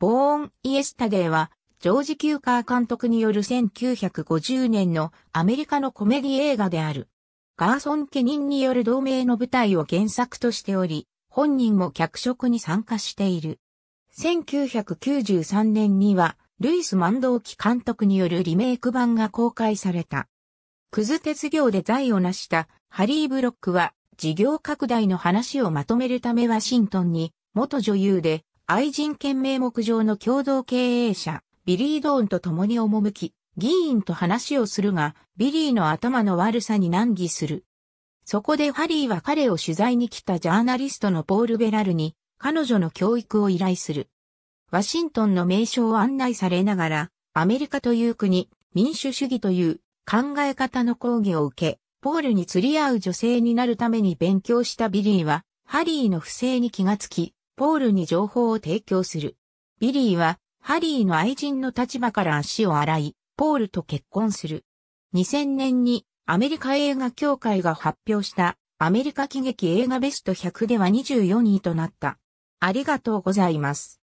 ボーン・イエスタデーは、ジョージ・キューカー監督による1950年のアメリカのコメディ映画である。ガーソン・ケニンによる同名の舞台を原作としており、本人も脚色に参加している。1993年には、ルイス・マンドーキ監督によるリメイク版が公開された。クズ鉄業で財を成したハリー・ブロックは、事業拡大の話をまとめるためワシントンに、元女優で愛人権名目上の共同経営者、ビリー・ドーンと共に赴き、議員と話をするが、ビリーの頭の悪さに難儀する。そこでハリーは彼を取材に来たジャーナリストのポール・ベラルに、彼女の教育を依頼する。ワシントンの名称を案内されながら、アメリカという国、民主主義という考え方の講義を受け、ポールに釣り合う女性になるために勉強したビリーは、ハリーの不正に気がつき、ポールに情報を提供する。ビリーは、ハリーの愛人の立場から足を洗い、ポールと結婚する。2000年にアメリカ映画協会が発表したアメリカ喜劇映画ベスト100では24位となった。ありがとうございます。